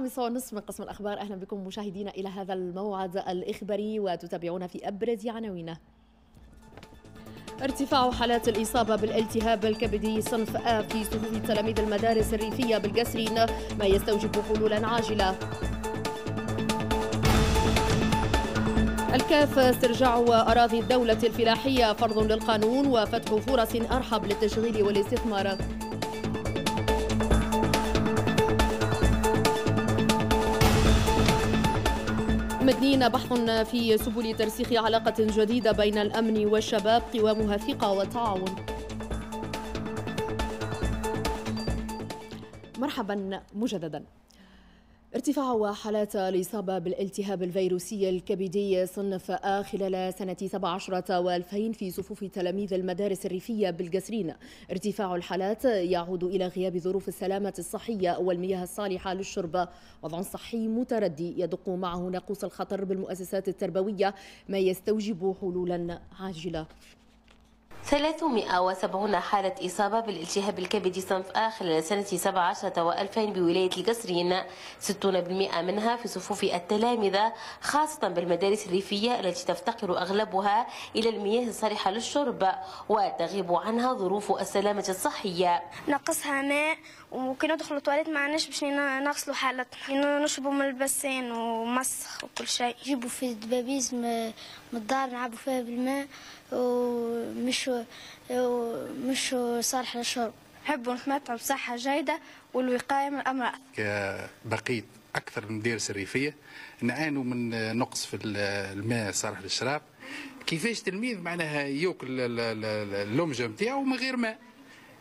الخامسة ونصف من قسم الأخبار أهلا بكم مشاهدينا إلى هذا الموعد الإخباري وتتابعون في أبرز عناوينه ارتفاع حالات الإصابة بالالتهاب الكبدي صنف آ في صفوف تلاميذ المدارس الريفية بالقسرين ما يستوجب حلولا عاجلة الكاف استرجاع أراضي الدولة الفلاحية فرض للقانون وفتح فرص أرحب للتشغيل والاستثمار مدنيين بحث في سبل ترسيخ علاقة جديدة بين الأمن والشباب قوامها ثقة وتعاون مرحبا مجددا ارتفاع حالات الإصابة بالالتهاب الفيروسي الكبدي صنف آ خلال سنة 17 و2000 في صفوف تلاميذ المدارس الريفية بالقسرين ارتفاع الحالات يعود إلى غياب ظروف السلامة الصحية والمياه الصالحة للشرب وضع صحي متردي يدق معه ناقوس الخطر بالمؤسسات التربوية ما يستوجب حلولا عاجلة 370 حالة إصابة بالالتهاب الكبدي صنف آ خلال سنة 17 و2000 بولاية القصرين 60% منها في صفوف التلامذة خاصة بالمدارس الريفية التي تفتقر أغلبها إلى المياه الصالحة للشرب وتغيب عنها ظروف السلامة الصحية نقصها ماء وكي ندخل التواليت ما عناش باش نغسلوا حالتنا نشربوا من البسين ومسخ وكل شيء يجيبوا في الدبابيز من الدار نعبوا فيها بالماء ومش ومش صالح للشرب نحب نتمتعوا بصحة جيدة والوقاية من الأمراض كبقيت أكثر من مدارس الريفية نعانوا من نقص في الماء صالح للشراب كيفاش تلميذ معناها ياكل اللمجة نتاعو من غير ماء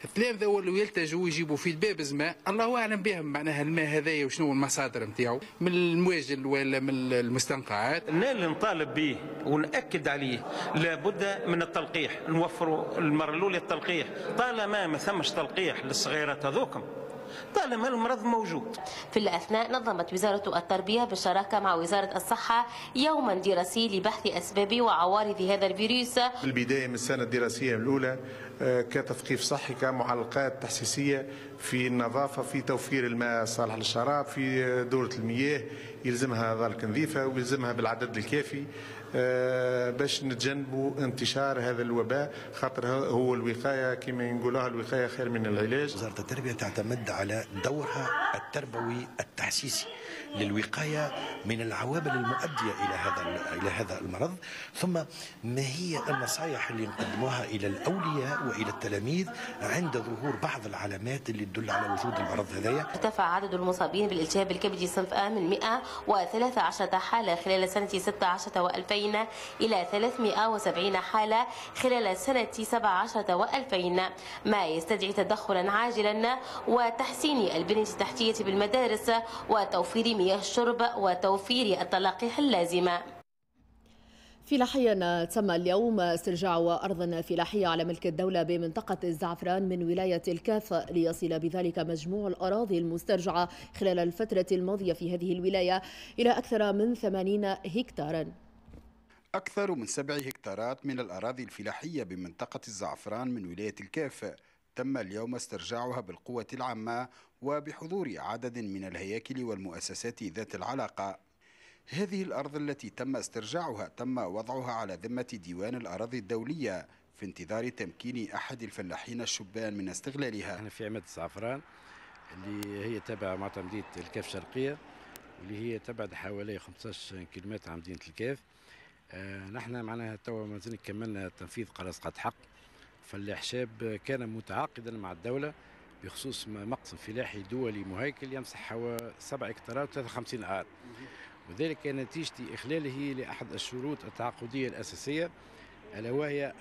التلامذه ولاو يلتجوا ويجيبوا في الباب الماء الله اعلم بهم معناها الماء هذايا وشنو المصادر نتاعو من المواجل ولا من المستنقعات انا اللي نطالب به وناكد عليه لابد من التلقيح نوفروا المره الاولى التلقيح طالما ما ثمش تلقيح للصغيرات هذوكم طالما المرض موجود في الأثناء نظمت وزارة التربية بالشراكة مع وزارة الصحة يوما دراسي لبحث أسباب وعوارض هذا الفيروس البداية من السنة الدراسية الأولى آه، كتثقيف صحي كمعلقات تحسيسية في النظافة في توفير الماء الصالح للشراب في دورة المياه يلزمها ذلك نظيفة ويلزمها بالعدد الكافي آه، باش نتجنبوا انتشار هذا الوباء خاطر هو الوقايه كما نقولوها الوقايه خير من العلاج وزاره التربيه تعتمد على دورها التربوي التحسيسي للوقايه من العوامل المؤديه الى هذا الى هذا المرض ثم ما هي النصائح اللي نقدموها الى الاولياء والى التلاميذ عند ظهور بعض العلامات اللي تدل على وجود المرض هذايا ارتفع عدد المصابين بالالتهاب الكبدي صنف ا من 113 حاله خلال سنه 16 و2000 الى 370 حاله خلال سنه 17 و2000 ما يستدعي تدخلا عاجلا وتحسين البنيه التحتيه بالمدارس وتوفير مياه الشرب وتوفير التلقيح اللازمة فلاحيا تم اليوم استرجاع أرض فلاحية على ملك الدولة بمنطقة الزعفران من ولاية الكاف ليصل بذلك مجموع الأراضي المسترجعة خلال الفترة الماضية في هذه الولاية إلى أكثر من 80 هكتاراً أكثر من سبع هكتارات من الأراضي الفلاحية بمنطقة الزعفران من ولاية الكاف تم اليوم استرجاعها بالقوة العامة وبحضور عدد من الهياكل والمؤسسات ذات العلاقة هذه الأرض التي تم استرجاعها تم وضعها على ذمة ديوان الأراضي الدولية في انتظار تمكين أحد الفلاحين الشبان من استغلالها احنا في عماد الزعفران اللي هي تابعة مع مدينة الكاف الشرقية واللي هي تبعد حوالي 15 كيلومتر عن مدينة الكاف آه نحن معناها توا مازلنا كملنا تنفيذ قد حق شاب كان متعاقدا مع الدولة بخصوص مقصف فلاحي دولي مهيكل يمسح سبع هكتارات و53 ار وذلك كان نتيجة إخلاله لأحد الشروط التعاقدية الأساسية ألا وهي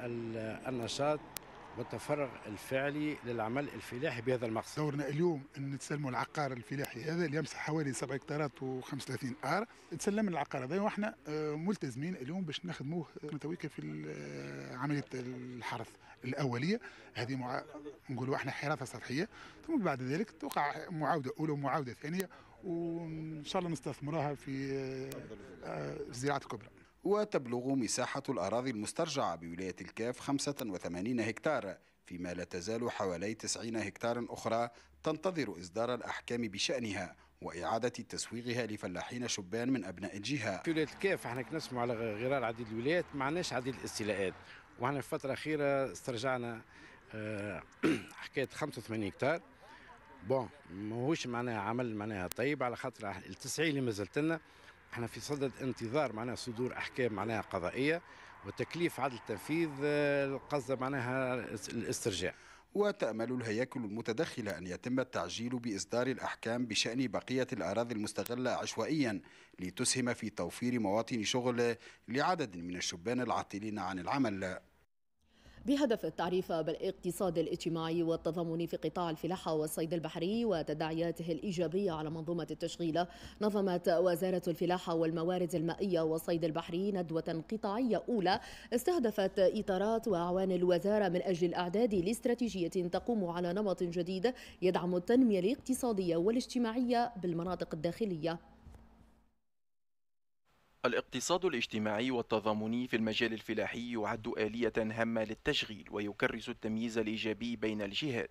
النشاط والتفرغ الفعلي للعمل الفلاحي بهذا المقصد دورنا اليوم أن نتسلموا العقار الفلاحي هذا اللي يمسح حوالي 7 هكتارات و35 ار تسلم العقار هذا وإحنا آه، ملتزمين اليوم باش نخدموه آه، نتويك في آه، عملية الحرث الأولية هذه مع... نقولوا احنا حرافه سطحية ثم بعد ذلك توقع معاودة أولى ومعاودة ثانية وإن شاء الله نستثمرها في الزراعة الكبرى وتبلغ مساحة الأراضي المسترجعة بولاية الكاف 85 هكتار فيما لا تزال حوالي 90 هكتار أخرى تنتظر إصدار الأحكام بشأنها وإعادة تسويغها لفلاحين شبان من أبناء الجهة في ولاية الكاف احنا كنسمعوا على غرار عديد الولايات ما عناش عديد الاستيلاءات وإحنا في الفترة الأخيرة استرجعنا آه، حكاية 85 هكتار بون ماهوش معناها عمل معناها طيب على خاطر التسعين اللي مازلت لنا احنا في صدد انتظار معناها صدور احكام معناها قضائيه وتكليف عدل تنفيذ آه، القصد معناها الاسترجاع وتأمل الهياكل المتدخلة أن يتم التعجيل بإصدار الأحكام بشأن بقية الأراضي المستغلة عشوائيا لتسهم في توفير مواطن شغل لعدد من الشبان العاطلين عن العمل بهدف التعريف بالاقتصاد الاجتماعي والتضامن في قطاع الفلاحة والصيد البحري وتداعياته الإيجابية على منظومة التشغيل نظمت وزارة الفلاحة والموارد المائية والصيد البحري ندوة قطاعية أولى استهدفت إطارات وأعوان الوزارة من أجل الإعداد لاستراتيجية تقوم على نمط جديد يدعم التنمية الاقتصادية والاجتماعية بالمناطق الداخلية الاقتصاد الاجتماعي والتضامني في المجال الفلاحي يعد آلية هامة للتشغيل ويكرس التمييز الإيجابي بين الجهات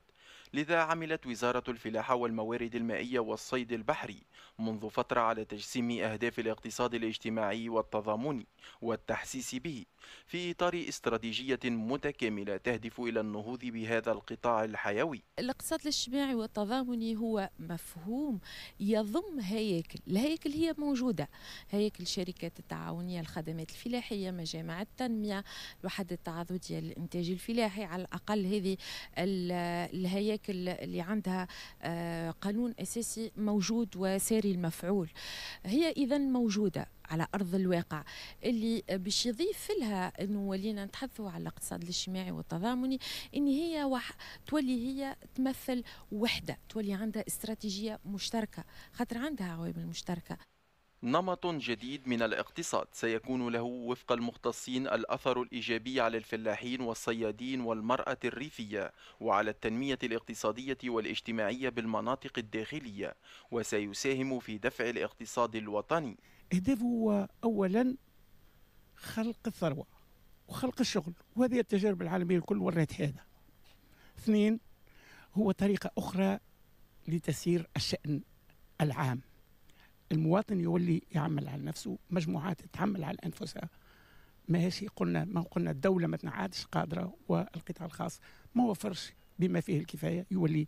لذا عملت وزارة الفلاحة والموارد المائية والصيد البحري منذ فترة على تجسيم أهداف الاقتصاد الاجتماعي والتضامني والتحسيس به في إطار استراتيجية متكاملة تهدف إلى النهوض بهذا القطاع الحيوي الاقتصاد الاجتماعي والتضامني هو مفهوم يضم هياكل الهياكل هي موجودة هياكل الشركات التعاونية الخدمات الفلاحية مجامع التنمية الوحدات التعاضدية للإنتاج الفلاحي على الأقل هذه الهياكل المشاكل اللي عندها آه، قانون أساسي موجود وساري المفعول هي إذا موجودة على ارض الواقع اللي باش يضيف لها انه ولينا نتحدثوا على الاقتصاد الاجتماعي والتضامني ان هي وح تولي هي تمثل وحده تولي عندها استراتيجيه مشتركه خاطر عندها عوامل مشتركه نمط جديد من الاقتصاد سيكون له وفق المختصين الأثر الإيجابي على الفلاحين والصيادين والمرأة الريفية وعلى التنمية الاقتصادية والاجتماعية بالمناطق الداخلية وسيساهم في دفع الاقتصاد الوطني هدفه هو أولا خلق الثروة وخلق الشغل وهذه التجارب العالمية الكل ورت هذا اثنين هو طريقة أخرى لتسيير الشأن العام المواطن يولي يعمل على نفسه مجموعات تعمل على انفسها ماشي قلنا ما قلنا الدولة ما تنعادش قادرة والقطاع الخاص ما وفرش بما فيه الكفاية يولي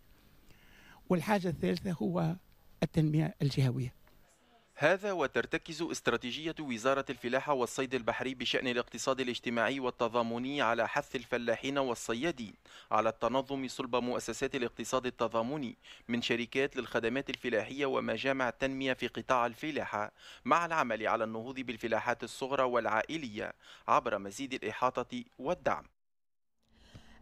والحاجة الثالثة هو التنمية الجهوية هذا وترتكز استراتيجية وزارة الفلاحة والصيد البحري بشأن الاقتصاد الاجتماعي والتضامني على حث الفلاحين والصيادين على التنظم صلب مؤسسات الاقتصاد التضامني من شركات للخدمات الفلاحية ومجامع التنمية في قطاع الفلاحة مع العمل على النهوض بالفلاحات الصغرى والعائلية عبر مزيد الإحاطة والدعم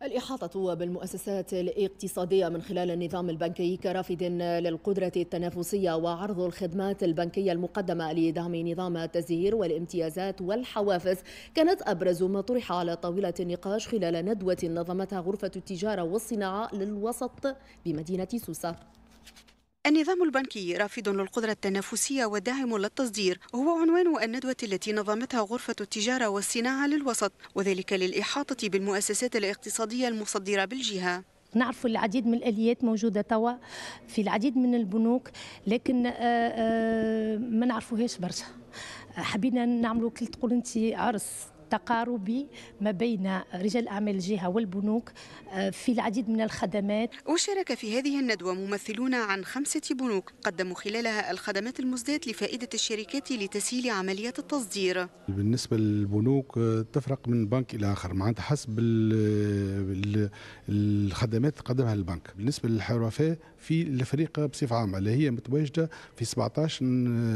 الإحاطة بالمؤسسات الاقتصادية من خلال النظام البنكي كرافد للقدرة التنافسية وعرض الخدمات البنكية المقدمة لدعم نظام التزهير والامتيازات والحوافز كانت أبرز ما طرح على طاولة النقاش خلال ندوة نظمتها غرفة التجارة والصناعة للوسط بمدينة سوسة النظام البنكي رافض للقدرة التنافسية وداعم للتصدير هو عنوان الندوة التي نظمتها غرفة التجارة والصناعة للوسط وذلك للإحاطة بالمؤسسات الاقتصادية المصدرة بالجهة نعرف العديد من الاليات موجوده توا في العديد من البنوك لكن آه، آه، ما نعرفوهاش برشا حبينا نعملوا كي تقول انت عرس التقاربي ما بين رجال أعمال الجهة والبنوك آه، في العديد من الخدمات وشارك في هذه الندوة ممثلون عن خمسة بنوك قدموا خلالها الخدمات المزداد لفائدة الشركات لتسهيل عمليات التصدير بالنسبة للبنوك آه، تفرق من بنك إلى آخر معناتها حسب الخدمات تقدمها البنك بالنسبة للحرفاء في الفريق بصفه عامه اللي هي متواجده في 17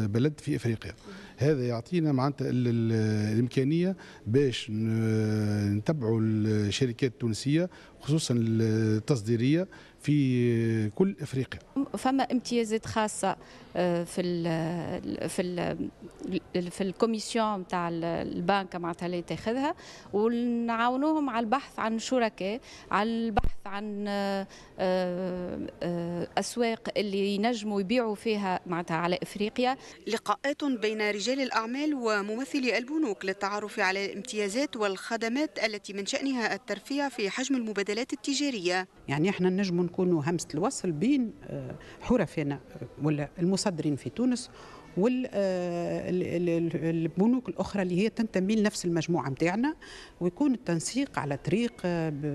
بلد في افريقيا هذا يعطينا معناتها الامكانيه باش نتبعوا الشركات التونسيه خصوصا التصديريه في كل افريقيا فما امتيازات خاصه آه، في الـ في الـ في الكوميسيون نتاع البنك معناتها اللي تاخذها ونعاونوهم على البحث عن شركاء على البحث عن آه، آه، اسواق اللي ينجموا يبيعوا فيها معناتها على افريقيا لقاءات بين رجال الاعمال وممثلي البنوك للتعرف على الامتيازات والخدمات التي من شانها الترفيع في حجم المبادلات التجاريه يعني احنا نجم نكونوا همسة الوصل بين آه، حرفنا آه، ولا المصدرين في تونس والبنوك آه، الاخرى اللي هي تنتمي لنفس المجموعه نتاعنا ويكون التنسيق على طريق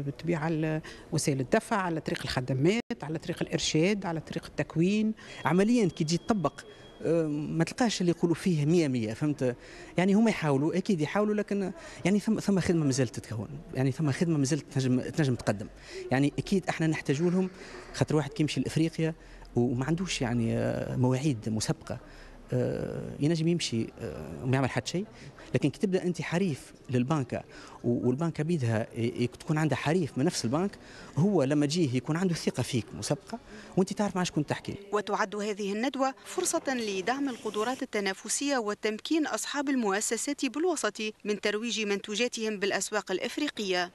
بالطبيعه وسائل الدفع على طريق الخدمات على طريق الارشاد على طريق التكوين عمليا كي تجي تطبق أه، ما تلقاش اللي يقولوا فيه 100 100 فهمت يعني هما يحاولوا اكيد يحاولوا لكن يعني ثم ثم خدمه مازالت تتكون يعني ثم خدمه مازالت تنجم تنجم تقدم يعني اكيد احنا نحتاجوا لهم خاطر واحد كيمشي لافريقيا وما عندوش يعني أه، مواعيد مسبقه آه، ينجم يمشي آه، وما يعمل حتى شيء لكن كي تبدا انت حريف للبنكة والبنكة بيدها تكون عندها حريف من نفس البنك هو لما تجيه يكون عنده ثقه فيك مسبقه وانت تعرف مع شكون تحكي وتعد هذه الندوه فرصه لدعم القدرات التنافسيه وتمكين اصحاب المؤسسات بالوسط من ترويج منتوجاتهم بالاسواق الافريقيه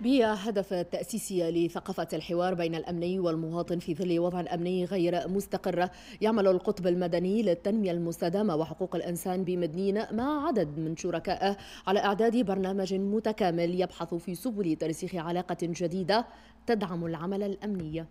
بهدف تأسيسي لثقافة الحوار بين الأمني والمواطن في ظل وضع أمني غير مستقر يعمل القطب المدني للتنمية المستدامة وحقوق الإنسان بمدنين مع عدد من شركائه على إعداد برنامج متكامل يبحث في سبل ترسيخ علاقة جديدة تدعم العمل الأمني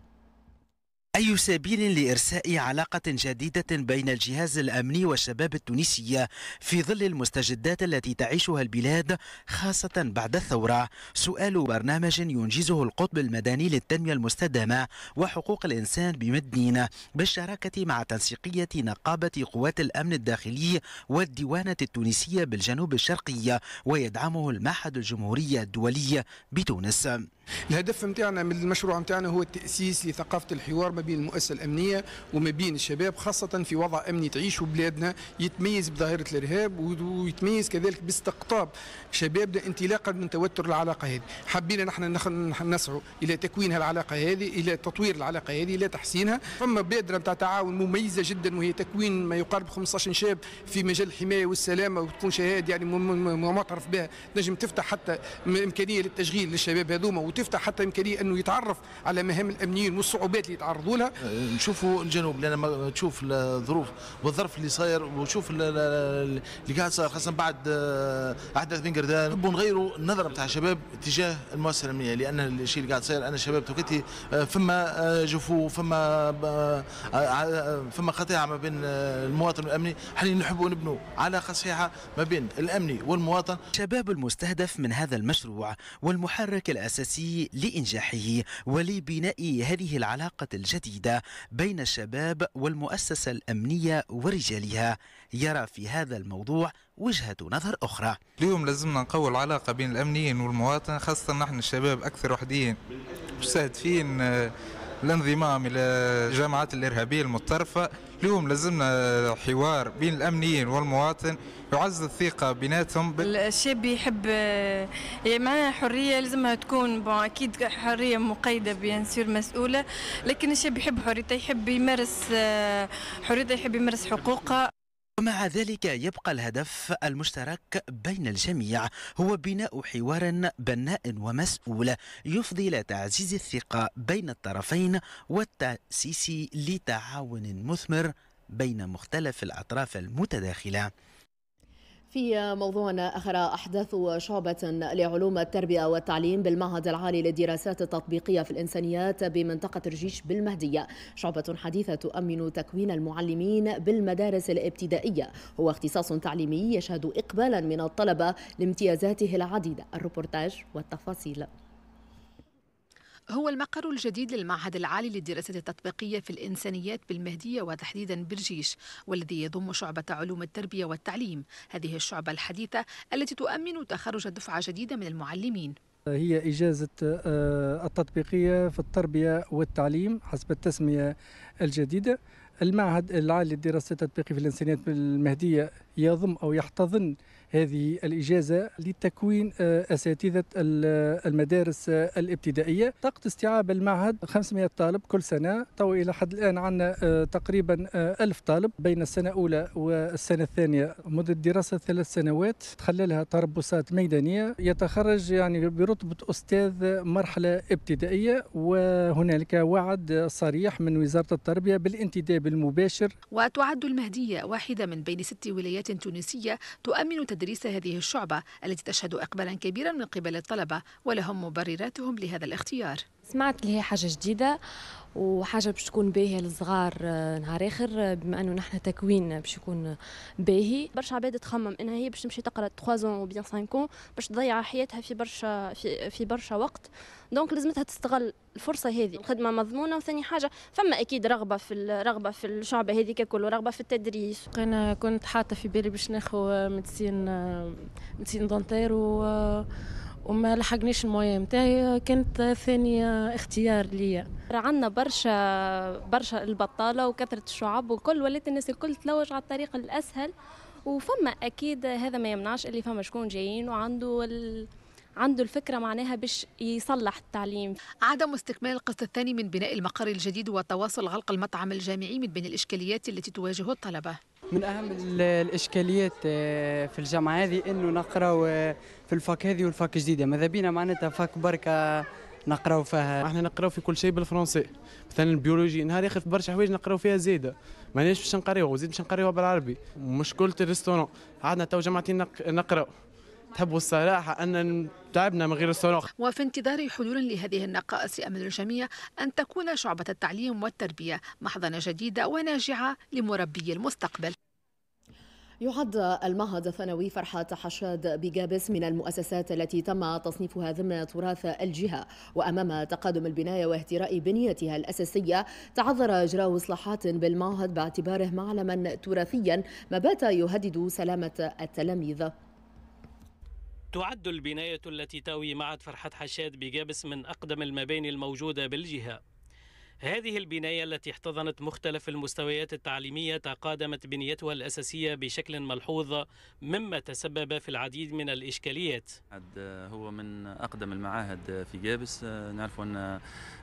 أي سبيل لإرساء علاقة جديدة بين الجهاز الأمني والشباب التونسي في ظل المستجدات التي تعيشها البلاد خاصة بعد الثورة سؤال برنامج ينجزه القطب المدني للتنمية المستدامة وحقوق الإنسان بمدنين بالشراكة مع تنسيقية نقابة قوات الأمن الداخلي والديوانة التونسية بالجنوب الشرقي ويدعمه المعهد الجمهوري الدولي بتونس الهدف نتاعنا من المشروع نتاعنا هو التاسيس لثقافه الحوار ما بين المؤسسه الامنيه وما بين الشباب خاصه في وضع امني تعيشه بلادنا يتميز بظاهره الارهاب ويتميز كذلك باستقطاب شبابنا انطلاقا من توتر العلاقه هذه حبينا نحن نسعوا الى تكوين العلاقه هذه الى تطوير العلاقه هذه الى تحسينها ثم بادره نتاع تعاون مميزه جدا وهي تكوين ما يقارب 15 شاب في مجال الحمايه والسلامه وتكون شهاده يعني معترف بها نجم تفتح حتى امكانيه للتشغيل للشباب هذوما وتفتح حتى امكانيه انه يتعرف على مهام الامنيين والصعوبات اللي يتعرضوا لها أه، نشوفوا الجنوب لان تشوف الظروف والظرف اللي صاير وشوف اللي قاعد صاير خاصه بعد أه، احداث بن قردان نبوا نغيروا النظره بتاع الشباب تجاه المؤسسه الامنيه لان الشيء اللي قاعد صاير انا الشباب توكيتي أه، فما جفو فما فما قطيعه ما بين المواطن والامني حاليا نحبوا نبنوا علاقه صحيحه ما بين الامني والمواطن شباب المستهدف من هذا المشروع والمحرك الاساسي لإنجاحه ولبناء هذه العلاقة الجديدة بين الشباب والمؤسسة الأمنية ورجالها يرى في هذا الموضوع وجهة نظر أخرى اليوم لازمنا نقوي العلاقة بين الأمنيين والمواطن خاصة نحن الشباب أكثر وحديين مستهدفين الانضمام الى الجماعات الارهابيه المتطرفه اليوم لازمنا حوار بين الامنيين والمواطن يعزز الثقه بيناتهم ب... الشاب يحب يعني معناها حريه لازمها تكون بون اكيد حريه مقيده بيان سور مسؤوله لكن الشاب يحب حريته يحب يمارس حريته يحب يمارس حقوقه ومع ذلك يبقى الهدف المشترك بين الجميع هو بناء حوار بناء ومسؤول يفضي إلى تعزيز الثقة بين الطرفين والتأسيس لتعاون مثمر بين مختلف الأطراف المتداخلة في موضوع آخر أحداث شعبة لعلوم التربية والتعليم بالمعهد العالي للدراسات التطبيقية في الإنسانيات بمنطقة رجيش بالمهدية شعبة حديثة تؤمن تكوين المعلمين بالمدارس الابتدائية هو اختصاص تعليمي يشهد إقبالا من الطلبة لامتيازاته العديدة الروبورتاج والتفاصيل هو المقر الجديد للمعهد العالي للدراسات التطبيقية في الإنسانيات بالمهدية وتحديدا بالجيش والذي يضم شعبة علوم التربية والتعليم هذه الشعبة الحديثة التي تؤمن تخرج دفعة جديدة من المعلمين هي إجازة آه، التطبيقية في التربية والتعليم حسب التسمية الجديدة المعهد العالي للدراسات التطبيقية في الإنسانيات بالمهدية يضم أو يحتضن هذه الإجازة لتكوين آه، أساتذة آه، المدارس آه، الابتدائية طاقة استيعاب المعهد 500 طالب كل سنة تو إلى حد الآن عندنا تقريبا ألف طالب بين السنة الأولى والسنة الثانية مدة دراسة ثلاث سنوات تخللها تربصات ميدانية يتخرج يعني برتبة أستاذ مرحلة ابتدائية وهنالك وعد صريح من وزارة التربية بالانتداب المباشر وتعد المهدية واحدة من بين ست ولايات تونسية تؤمن تدريس هذه الشعبة التي تشهد إقبالا كبيرا من قبل الطلبة ولهم مبرراتهم لهذا الاختيار سمعت اللي هي حاجة جديدة وحاجة باش تكون باهية للصغار آه، نهار آخر آه، بما أنه نحن تكوين باش يكون باهي برشا عباد تخمم أنها هي باش تمشي تقرا 3 أون وبيان 5 أون باش تضيع حياتها في برشا في, في برشا وقت دونك لازمتها تستغل الفرصة هذه الخدمة مضمونة وثاني حاجة فما أكيد رغبة في الرغبة في الشعبة هذه ككل ورغبة في التدريس أنا كنت حاطة في بالي باش ناخذ مدسين مدسين دونتير و آه، وما لحقنيش المويه نتاعي كانت ثاني اختيار ليا عندنا برشا برشا البطاله وكثره الشعب والكل ولات الناس الكل تلوج على الطريق الاسهل وفما اكيد هذا ما يمنعش اللي فما شكون جايين وعنده عنده الفكرة معناها باش يصلح التعليم عدم استكمال القسط الثاني من بناء المقر الجديد وتواصل غلق المطعم الجامعي من بين الإشكاليات التي تواجه الطلبة من اهم الاشكاليات آه، في الجامعه هذه انه نقرأ آه، في الفاك هذه والفاك جديده ماذا بينا معناتها فاك بركه نقراو فيها احنا نقراو في كل شيء بالفرنسي مثلا البيولوجي نهار اخر في برشا حوايج نقراو فيها زايده ماناش باش نقريوها وزيد باش نقريوها بالعربي مشكله الريستورون عندنا تو جمعتين نقراو التهب الصراحة أن تعبنا من غير الصراخ وفي انتظار حلول لهذه النقائص أمل الجميع أن تكون شعبة التعليم والتربية محضنة جديدة وناجعة لمربي المستقبل يعد المعهد الثانوي فرحة حشاد بجابس من المؤسسات التي تم تصنيفها ضمن تراث الجهة وأمام تقادم البناية واهتراء بنيتها الأساسية تعذر إجراء إصلاحات بالمعهد باعتباره معلما تراثيا ما بات يهدد سلامة التلاميذ تعد البناية التي تأوي معهد فرحات حشاد بجابس من أقدم المباني الموجودة بالجهة هذه البناية التي احتضنت مختلف المستويات التعليمية تقادمت بنيتها الأساسية بشكل ملحوظ مما تسبب في العديد من الإشكاليات هو من أقدم المعاهد في جابس نعرف أن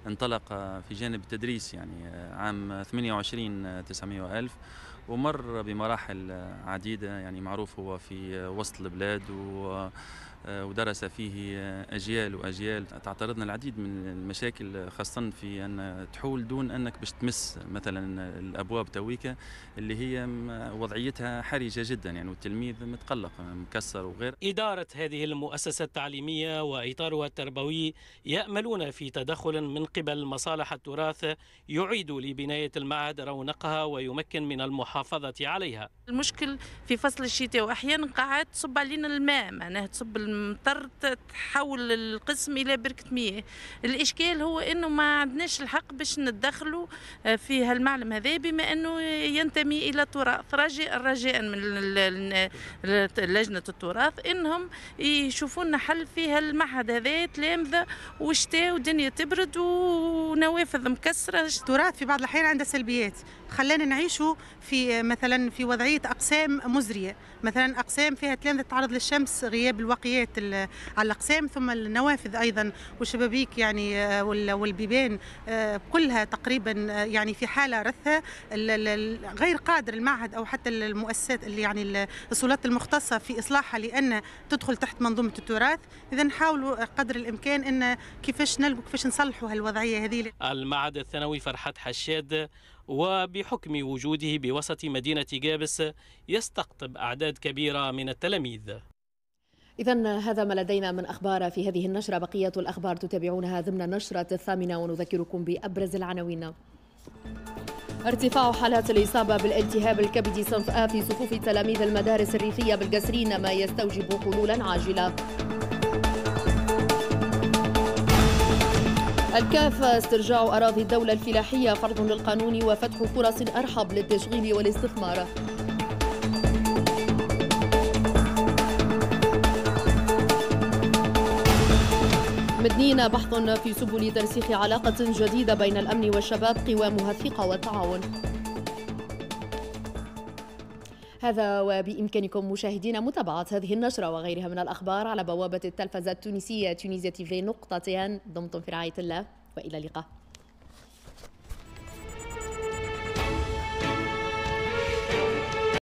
انطلق في جانب التدريس يعني عام 28 900 ألف ومر بمراحل عديدة يعني معروف هو في وسط البلاد و آه، ودرس فيه اجيال واجيال تعترضنا العديد من المشاكل خاصه في ان تحول دون انك باش تمس مثلا الابواب تويكة اللي هي وضعيتها حرجه جدا يعني والتلميذ متقلق مكسر وغير اداره هذه المؤسسه التعليميه واطارها التربوي ياملون في تدخل من قبل مصالح التراث يعيد لبنايه المعهد رونقها ويمكن من المحافظه عليها المشكل في فصل الشتاء واحيانا قاعات تصب علينا الماء معناها تصب الماء مضطر تحول القسم الى بركه مياه الاشكال هو انه ما عندناش الحق باش ندخلوا آه، في هالمعلم هذا بما انه ينتمي الى التراث رجاء رجاء من لجنه التراث انهم يشوفوا لنا حل في هالمعهد هذا تلامذه وشتاء ودنيا تبرد ونوافذ مكسره التراث في بعض الاحيان عنده سلبيات خلانا نعيشوا في آه، مثلا في وضعيه اقسام مزريه مثلا اقسام فيها تلامذه تعرض للشمس غياب الوقيات الشباكات على الاقسام ثم النوافذ ايضا والشبابيك يعني آه، والبيبان آه، كلها تقريبا آه، يعني في حاله رثه غير قادر المعهد او حتى المؤسسات اللي يعني السلطات المختصه في اصلاحها لان تدخل تحت منظومه التراث اذا نحاولوا قدر الامكان ان كيفاش نلقوا كيفاش نصلحوا هالوضعيه هذه المعهد الثانوي فرحات حشاد وبحكم وجوده بوسط مدينة جابس يستقطب أعداد كبيرة من التلاميذ إذا هذا ما لدينا من أخبار في هذه النشرة بقية الأخبار تتابعونها ضمن النشرة الثامنة ونذكركم بأبرز العناوين ارتفاع حالات الإصابة بالالتهاب الكبدي صنف آ آه، في صفوف تلاميذ المدارس الريفية بالقسرين ما يستوجب حلولا عاجلة الكافة استرجاع أراضي الدولة الفلاحية فرض للقانون وفتح فرص أرحب للتشغيل والاستثمار لبنان بحث في سبل ترسيخ علاقة جديدة بين الأمن والشباب قوامها الثقة والتعاون هذا وبإمكانكم مشاهدين متابعة هذه النشرة وغيرها من الأخبار على بوابة التلفزة التونسية تونيزيا تيفي نقطتين دمتم في رعاية الله وإلى اللقاء